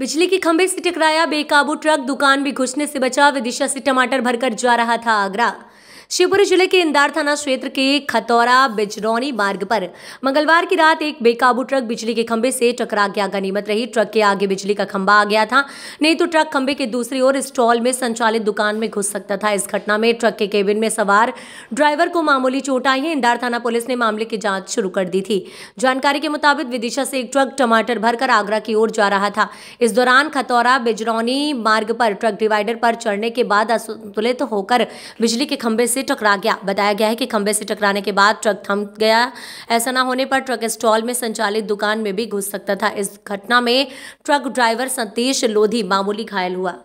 बिजली के खंभे से टकराया बेकाबू ट्रक दुकान भी घुसने से बचा विदिशा से टमाटर भरकर जा रहा था आगरा शिवपुरी जिले के इंदार थाना क्षेत्र के खतौरा बिजरौनी मार्ग पर मंगलवार की रात एक बेकाबू ट्रक बिजली के खंभे से टकरा गया गनीमत रही ट्रक के आगे बिजली का खंभा आ गया था नहीं तो ट्रक खंभे के दूसरी ओर स्टॉल में संचालित दुकान में घुस सकता था इस घटना में ट्रक के केबिन में सवार ड्राइवर को मामूली चोट आई है इंदार थाना पुलिस ने मामले की जाँच शुरू कर दी थी जानकारी के मुताबिक विदिशा से एक ट्रक टमाटर भरकर आगरा की ओर जा रहा था इस दौरान खतौरा बिजरौनी मार्ग पर ट्रक डिवाइडर पर चढ़ने के बाद असंतुलित होकर बिजली के खंभे से टकरा गया बताया गया है कि खंबे से टकराने के बाद ट्रक थम गया ऐसा ना होने पर ट्रक स्टॉल में संचालित दुकान में भी घुस सकता था इस घटना में ट्रक ड्राइवर संतीश लोधी मामूली घायल हुआ